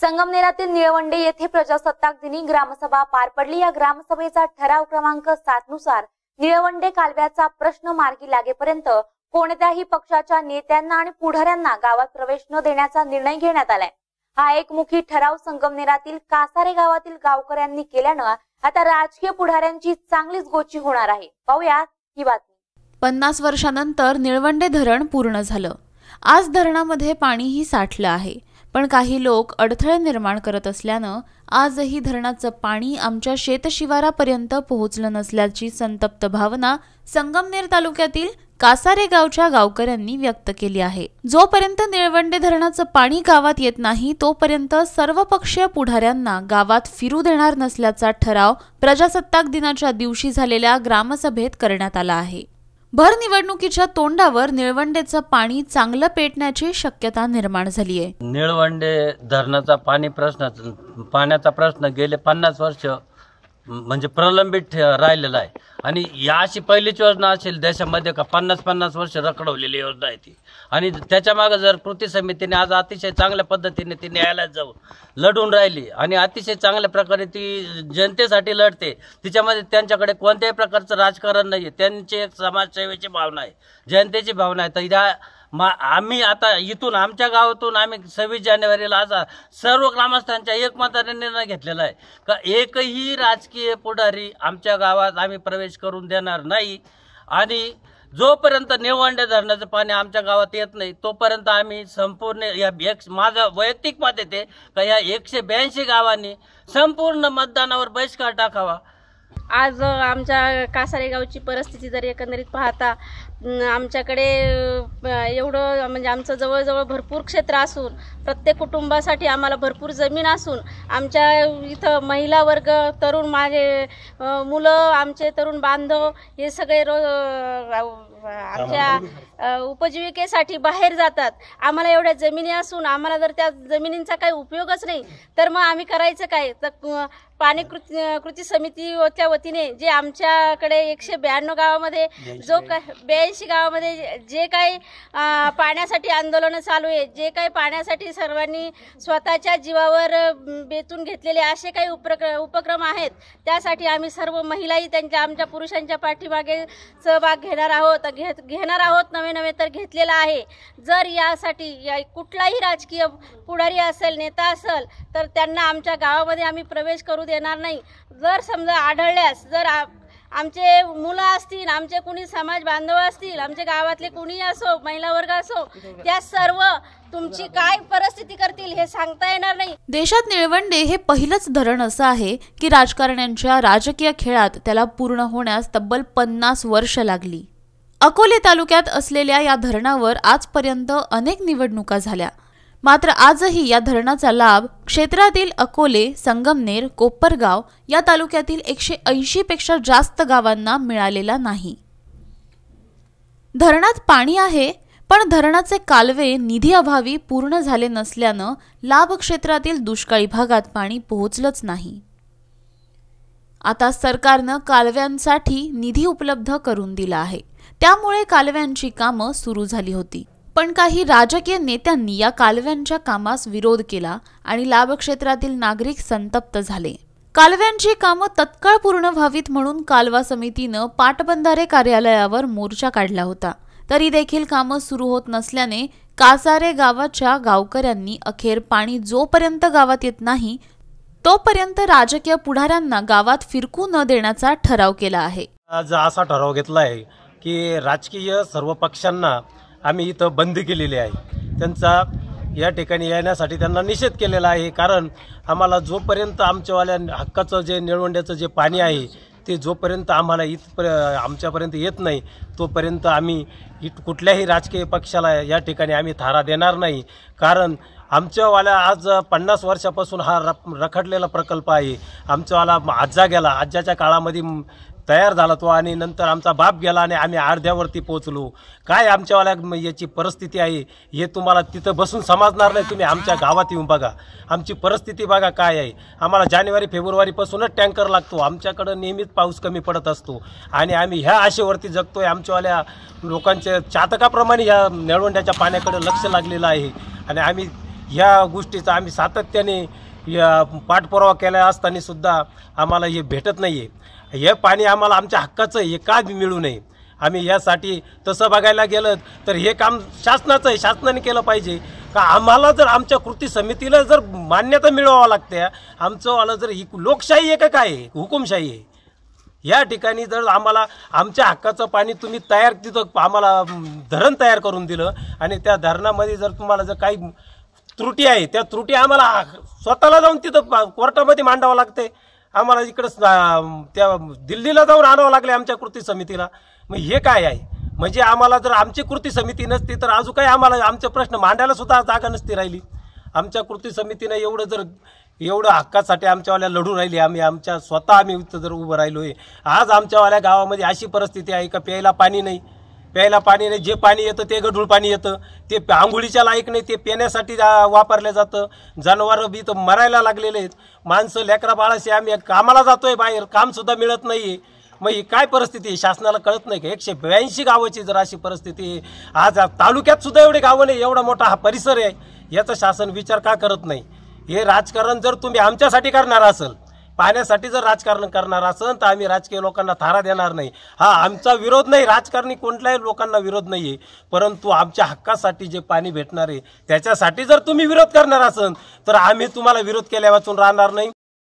संगमनेरातील निळवंडे येथे प्रजासत्ताक दिनी ग्रामसभा पार पडली या ग्रामसभेचा ठराव क्रमांक सात नुसार निळवंडे कालव्याचा प्रश्न मार्गी लागेपर्यंत कोणत्याही पक्षाच्या नेत्यांना आणि पुढाऱ्यांना गावात प्रवेश न देण्याचा निर्णय घेण्यात आलाय हा एकमुखी ठराव संगमनेरातील कासारे गावातील गावकऱ्यांनी केल्यानं आता राजकीय पुढाऱ्यांची चांगलीच गोची होणार आहे पाहूया ही बातमी पन्नास वर्षानंतर निळवंडे धरण पूर्ण झालं आज धरणामध्ये पाणीही साठलं आहे पण काही लोक अडथळे निर्माण करत असल्यानं आजही धरणाचं पाणी आमच्या शेतशिवारापर्यंत पोहोचलं नसल्याची संतप्त भावना संगमनेर तालुक्यातील कासारे गावच्या गावकऱ्यांनी व्यक्त केली आहे जोपर्यंत निळवंडे धरणाचं पाणी गावात येत नाही तोपर्यंत सर्वपक्षीय पुढाऱ्यांना गावात फिरू देणार नसल्याचा ठराव प्रजासत्ताक दिनाच्या दिवशी झालेल्या ग्रामसभेत करण्यात आला आहे भर निवडणुकीच्या तोंडावर निळवंडेचं पाणी चांगलं पेटण्याची शक्यता निर्माण झाली आहे निळवंडे धरणाचा पाणी प्रश्न पाण्याचा प्रश्न गेले पन्नास वर्ष म्हणजे प्रलंबित राहिलेला आहे आणि या अशी पहिलीच योजना असेल देशामध्ये का पन्नास पन्नास वर्ष रखडवलेली योजना आहे ती आणि त्याच्यामागं जर कृती समितीने आज अतिशय चांगल्या पद्धतीने ती न्यायालयात जाऊन लढून राहिली आणि अतिशय चांगल्या प्रकारे ती जनतेसाठी लढते तिच्यामध्ये त्यांच्याकडे कोणत्याही प्रकारचं राजकारण नाही आहे त्यांची एक समाजसेवेची भावना आहे जनतेची भावना आहे तर या मा आम्ही आता इथून आमच्या गावातून आम्ही सव्वीस जानेवारीला आज सर्व ग्रामस्थांच्या एकमताने निर्णय घेतलेला आहे का एकही राजकीय पुढारी आमच्या गावात आम्ही प्रवेश करून देणार नाही आणि जोपर्यंत नेवंडे धरणाचं पाणी आमच्या गावात येत नाही तोपर्यंत आम्ही संपूर्ण या एक माझं वैयक्तिक मत येते का या एकशे ब्याऐंशी गावांनी संपूर्ण मतदानावर बहिष्कार टाकावा आज आमच्या कासारे गावची परिस्थिती जर एकंदरीत पाहता आमच्याकडे एवढं म्हणजे आमचं जवळजवळ भरपूर क्षेत्र असून प्रत्येक कुटुंबासाठी आम्हाला भरपूर जमीन असून आमच्या इथं महिला वर्ग तरुण माझे मुलं आमचे तरुण बांधव हे सगळे रो आमच्या उपजीविकेसाठी बाहेर जातात आम्हाला एवढ्या जमिनी असून आम्हाला जर त्या जमिनींचा काही उपयोगच नाही तर मग आम्ही करायचं काय तर पाणी कृती कृती समितीच्या वतीने जे आमच्याकडे एकशे ब्याण्णव गावामध्ये जो काय बे ऐंशी गावामध्ये जे काही पाण्यासाठी आंदोलनं चालू आहे जे काही पाण्यासाठी सर्वांनी स्वतःच्या जीवावर बेतून घेतलेले असे काही उपक्र उपक्रम आहेत त्यासाठी आम्ही सर्व महिलाही त्यांच्या आमच्या पुरुषांच्या पाठीमागे सहभाग घेणार आहोत घेत घेणार आहोत नवे नवे तर घेतलेला आहे जर यासाठी या कुठलाही राजकीय पुढारी असेल नेता असेल तर त्यांना आमच्या गावामध्ये आम्ही प्रवेश करू देणार नाही जर समजा आढळल्यास जर आमचे मुलं असतील आमचे कुणी समाज बांधव असतील आमचे गावातले कुणी असो महिला वर्ग असो त्या सर्व तुमची काय परिस्थिती करतील हे सांगता येणार नाही देशात निळवंडे हे पहिलंच धरण असं आहे की राजकारण्यांच्या राजकीय खेळात त्याला पूर्ण होण्यास तब्बल पन्नास वर्ष लागली अकोले तालुक्यात असलेल्या या धरणावर आजपर्यंत अनेक निवडणुका झाल्या मात्र आजही या धरणाचा लाभ क्षेत्रातील अकोले संगमनेर कोपरगाव या तालुक्यातील एकशे ऐंशीपेक्षा जास्त गावांना मिळालेला नाही धरणात पाणी आहे पण धरणाचे कालवे निधीअभावी पूर्ण झाले नसल्यानं लाभ क्षेत्रातील दुष्काळी भागात पाणी पोहोचलंच नाही आता सरकारनं कालव्यांसाठी निधी उपलब्ध करून दिला आहे त्यामुळे कालव्यांची कामं सुरू झाली होती पण काही राजकीय नेत्यांनी या कालव्यांच्या कामास विरोध केला आणि लाभक्षेत्रातील नागरिक संतप्त झाले कालव्यांची कामं तत्काळ पूर्ण व्हावीत म्हणून कालवा समितीनं पाटबंधारे कार्यालयावर मोर्चा काढला होता तरी देखील कामं सुरू होत नसल्याने कासारे गावाच्या गावकऱ्यांनी अखेर पाणी जोपर्यंत गावात येत नाही तोपर्यंत राजकीय पुढाऱ्यांना गावात फिरकू न देण्याचा ठराव केला आहे आज असा ठराव घेतला आहे की राजकीय सर्व पक्षांना आम्ही इथं बंदी केलेली आहे त्यांचा या ठिकाणी येण्यासाठी त्यांना निषेध केलेला आहे कारण आम्हाला जोपर्यंत आमच्यावाल्या हक्काचं जे निळवंड्याचं जे पाणी आहे ते जोपर्यंत आम्हाला इथपर आमच्यापर्यंत येत नाही तोपर्यंत आम्ही इथ कुठल्याही राजकीय पक्षाला या ठिकाणी आम्ही थारा देणार नाही कारण आमच्यावाल्या आज पन्नास वर्षापासून हा रखडलेला प्रकल्प आहे आमच्यावाला आजा गेला आज्जाच्या काळामध्ये तयार झाला तो आणि नंतर आमचा बाप गेला आणि आम्ही अर्ध्यावरती पोहोचलो काय आमच्यावाल्या याची परिस्थिती आहे हे तुम्हाला तिथं बसून समजणार नाही तुम्ही आमच्या गावात येऊन बघा आमची परिस्थिती बघा काय आहे आम्हाला जानेवारी फेब्रुवारीपासूनच टँकर लागतो आमच्याकडं नेहमीच पाऊस कमी पडत असतो आणि आम्ही ह्या आशेवरती जगतो आहे आमच्यावाल्या लोकांच्या चातकाप्रमाणे ह्या नेळवंड्याच्या पाण्याकडे लक्ष लागलेलं आहे आणि आम्ही ह्या गोष्टीचा आम्ही सातत्याने या पाठपुरावा केला असताना सुद्धा आम्हाला हे भेटत नाही आहे हे पाणी आम्हाला आमच्या हक्काचं हे का मिळू नये आम्ही यासाठी तसं बघायला गेलं तर हे काम शासनाचं आहे शासनाने केलं पाहिजे का आम्हाला जर आमच्या कृती समितीला जर मान्यता मिळवावं लागते आमचंवाला जर ही लोकशाही एक काय आहे हुकुमशाही आहे या ठिकाणी जर आम्हाला आमच्या हक्काचं पाणी तुम्ही तयार तिथं आम्हाला धरण तयार करून दिलं आणि त्या धरणामध्ये जर तुम्हाला जर काही त्रुटी आहे त्या त्रुटी आम्हाला स्वतःला जाऊन तिथं कोर्टामध्ये मांडावं लागते आम्हाला इकडंच त्या दिल्लीला जाऊन आणावं लागले आमच्या कृती समितीला मग हे काय आहे म्हणजे आम्हाला जर आमची कृती समिती नसती तर अजून काही आम्हाला आमचे प्रश्न मांडायला सुद्धा जागा नसती राहिली आमच्या कृती समितीनं एवढं जर एवढं हक्कासाठी आमच्यावाल्या लढू राहिली आम्ही आमच्या स्वतः आम्ही जर उभं राहिलो आहे आज आमच्यावाल्या गावामध्ये अशी परिस्थिती आहे का प्यायला पाणी नाही प्यायला पाणी नाही जे पाणी येतं ते गढूळ पाणी येतं ते आंघोळीच्या लायक नाही ते पिण्यासाठी वापरलं जातं जनावरं बी तर मरायला लागलेले आहेत माणसं लेकरा बाळाशी आम्ही कामाला जातोय बाहेर कामसुद्धा मिळत नाही मग ही काय परिस्थिती आहे शासनाला कळत नाही का एकशे ब्याऐंशी गावाची जर अशी परिस्थिती आज तालुक्यात सुद्धा एवढे गावं नाही एवढा मोठा हा परिसर आहे याचा शासन विचार का करत नाही हे राजकारण जर तुम्ही आमच्यासाठी करणार असाल पाण्यासाठी जर राजकारण करणार असेल तर आम्ही राजकीय लोकांना थारा देणार नाही हा आमचा विरोध नाही राजकारणी कोणत्याही लोकांना विरोध नाही परंतु आमच्या हक्कासाठी जे पाणी भेटणार आहे त्याच्यासाठी जर तुम्ही विरोध करणार असेल तर आम्ही तुम्हाला विरोध केल्या वाचून राहणार नाही